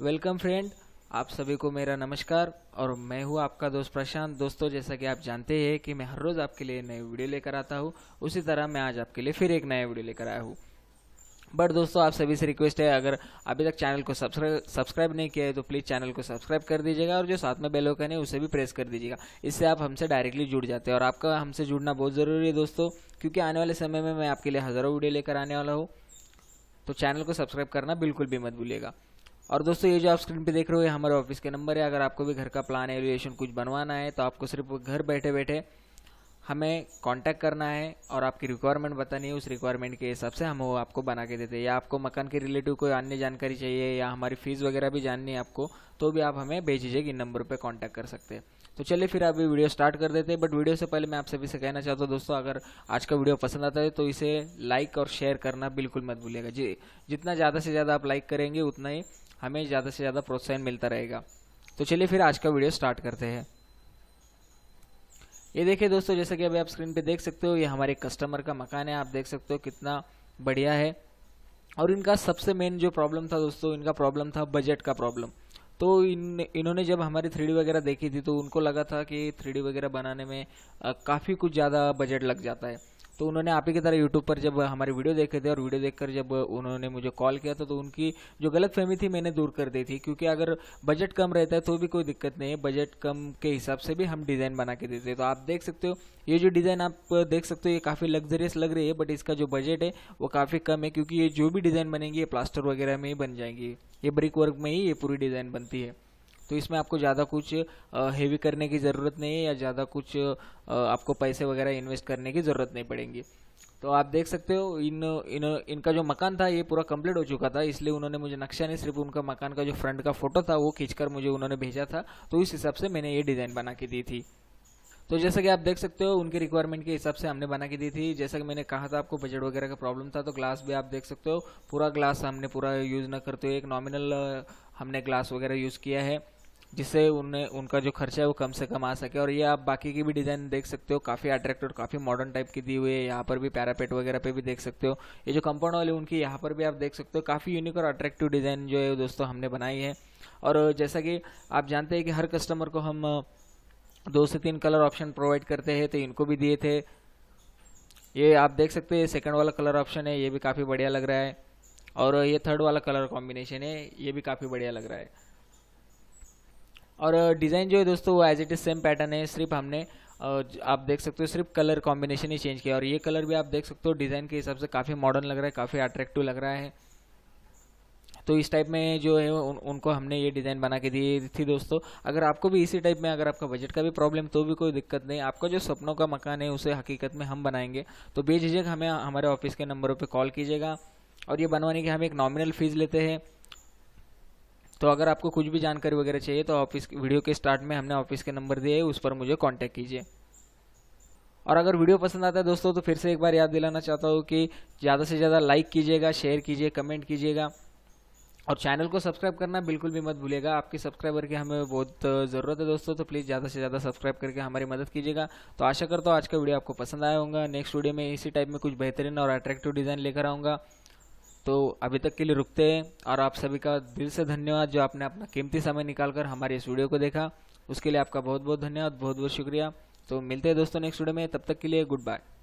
welcome friend आप सभी को मेरा नमस्कार और मैं हूँ आपका दोस्त प्रशांत दोस्तों जैसा कि आप जानते हैं कि मैं हर रोज़ आपके लिए नए वीडियो लेकर आता हूँ उसी तरह मैं आज आपके लिए फिर एक नया वीडियो लेकर आया हूँ बट दोस्तों आप सभी से रिक्वेस्ट है अगर अभी तक चैनल को सब्सक्राइब नहीं किया है तो प्लीज़ चैनल को सब्सक्राइब कर दीजिएगा और जो साथ में बेल आइकन है उसे भी प्रेस कर दीजिएगा इससे आप हमसे डायरेक्टली जुड़ जाते हैं और आपका हमसे जुड़ना बहुत ज़रूरी है दोस्तों क्योंकि आने वाले समय में मैं आपके लिए हज़ारों वीडियो लेकर आने वाला हूँ तो चैनल को सब्सक्राइब करना बिल्कुल भी मत भूलिएगा और दोस्तों ये जो आप स्क्रीन पे देख रहे हो ये हमारे ऑफिस के नंबर है अगर आपको भी घर का प्लान एवेल्यूएशन कुछ बनवाना है तो आपको सिर्फ घर बैठे बैठे हमें कांटेक्ट करना है और आपकी रिक्वायरमेंट बतानी है उस रिक्वायरमेंट के हिसाब से हम वो आपको बना के देते हैं या आपको मकान के रिलेटिव कोई अन्य जानकारी चाहिए या हमारी फीस वगैरह भी जाननी है आपको तो भी आप हमें दीजिएगा इन नंबर पर कॉन्टैक्ट कर सकते हैं तो चलिए फिर अभी वीडियो स्टार्ट कर देते हैं बट वीडियो से पहले मैं आप सभी से कहना चाहता हूँ दोस्तों अगर आज का वीडियो पसंद आता है तो इसे लाइक और शेयर करना बिल्कुल मत भूलिएगा जी जितना ज़्यादा से ज़्यादा आप लाइक करेंगे उतना ही हमें ज़्यादा से ज़्यादा प्रोत्साहन मिलता रहेगा तो चलिए फिर आज का वीडियो स्टार्ट करते हैं ये देखिए दोस्तों जैसा कि अभी आप स्क्रीन पे देख सकते हो ये हमारे कस्टमर का मकान है आप देख सकते हो कितना बढ़िया है और इनका सबसे मेन जो प्रॉब्लम था दोस्तों इनका प्रॉब्लम था बजट का प्रॉब्लम तो इन इन्होंने जब हमारी थ्री वगैरह देखी थी तो उनको लगा था कि थ्री वगैरह बनाने में काफ़ी कुछ ज़्यादा बजट लग जाता है तो उन्होंने आप ही की तरह यूट्यूब पर जब हमारे वीडियो देखे थे और वीडियो देखकर जब उन्होंने मुझे कॉल किया था तो उनकी जो गलत फहमी थी मैंने दूर कर दी थी क्योंकि अगर बजट कम रहता है तो भी कोई दिक्कत नहीं है बजट कम के हिसाब से भी हम डिज़ाइन बना के देते हैं तो आप देख सकते हो ये जो डिज़ाइन आप देख सकते हो ये काफ़ी लग्जरियस लग रही है बट इसका जो बजट है वो काफ़ी कम है क्योंकि ये जो भी डिज़ाइन बनेंगी ये प्लास्टर वगैरह में ही बन जाएंगी ये ब्रिक वर्क में ही ये पूरी डिज़ाइन बनती है तो इसमें आपको ज़्यादा कुछ हैवी करने की ज़रूरत नहीं है या ज़्यादा कुछ आपको पैसे वगैरह इन्वेस्ट करने की ज़रूरत नहीं पड़ेंगी तो आप देख सकते हो इन इन इनका जो मकान था ये पूरा कंप्लीट हो चुका था इसलिए उन्होंने मुझे नक्शा नहीं सिर्फ उनका मकान का जो फ्रंट का फोटो था वो खींचकर मुझे उन्होंने भेजा था तो इस हिसाब से मैंने ये डिज़ाइन बना के दी थी तो जैसा कि आप देख सकते हो उनके रिक्वायरमेंट के हिसाब से हमने बना के दी थी जैसा कि मैंने कहा था आपको बजट वगैरह का प्रॉब्लम था तो ग्लास भी आप देख सकते हो पूरा ग्लास हमने पूरा यूज़ ना करते हुए एक नॉमिनल हमने ग्लास वगैरह यूज़ किया है जिससे उन्हें उनका जो खर्चा है वो कम से कम आ सके और ये आप बाकी की भी डिज़ाइन देख सकते हो काफ़ी अट्रैक्टिव काफ़ी मॉडर्न टाइप की दी हुई है यहाँ पर भी पैरापेट वगैरह पे भी देख सकते हो ये जो कंपाउंड वाली उनकी यहाँ पर भी आप देख सकते हो काफ़ी यूनिक और अट्रैक्टिव डिज़ाइन जो है दोस्तों हमने बनाई है और जैसा कि आप जानते हैं कि हर कस्टमर को हम दो से तीन कलर ऑप्शन प्रोवाइड करते हैं तो इनको भी दिए थे ये आप देख सकते हैं सेकेंड वाला कलर ऑप्शन है ये भी काफ़ी बढ़िया लग रहा है और ये थर्ड वाला कलर कॉम्बिनेशन है ये भी काफ़ी बढ़िया लग रहा है और डिज़ाइन जो है दोस्तों वो as it is same pattern है सिर्फ हमने आप देख सकते हो सिर्फ कलर कॉम्बिनेशन ही चेंज किया और ये कलर भी आप देख सकते हो डिज़ाइन के हिसाब से काफ़ी मॉडर्न लग रहा है काफ़ी अट्रैक्टिव लग रहा है तो इस टाइप में जो है उन, उनको हमने ये डिज़ाइन बना के दी थी दोस्तों अगर आपको भी इसी टाइप में अगर आपका बजट का भी प्रॉब्लम तो भी कोई दिक्कत नहीं आपका जो सपनों का मकान है उसे हकीकत में हम बनाएंगे तो भेजिएगा हमें हमारे ऑफिस के नंबरों पर कॉल कीजिएगा और ये बनवाने की हम एक नॉमिनल फ़ीस लेते हैं तो अगर आपको कुछ भी जानकारी वगैरह चाहिए तो ऑफिस वीडियो के स्टार्ट में हमने ऑफिस के नंबर दिए उस पर मुझे कॉन्टैक्ट कीजिए और अगर वीडियो पसंद आता है दोस्तों तो फिर से एक बार याद दिलाना चाहता हूँ कि ज़्यादा से ज़्यादा लाइक कीजिएगा शेयर कीजिए कमेंट कीजिएगा और चैनल को सब्सक्राइब करना बिल्कुल भी मत भूलिएगा आपके सब्सक्राइबर की हमें बहुत ज़रूरत है दोस्तों तो प्लीज़ ज़्यादा से ज़्यादा सब्सक्राइब करके हमारी मदद कीजिएगा तो आशा करता हूँ आज का वीडियो आपको पसंद आया होगा नेक्स्ट वीडियो में इसी टाइप में कुछ बेहतरीन और अट्रैक्टिव डिज़ाइन लेकर आऊँगा तो अभी तक के लिए रुकते हैं और आप सभी का दिल से धन्यवाद जो आपने अपना कीमती समय निकालकर हमारे इस वीडियो को देखा उसके लिए आपका बहुत बहुत धन्यवाद बहुत बहुत शुक्रिया तो मिलते हैं दोस्तों नेक्स्ट वीडियो में तब तक के लिए गुड बाय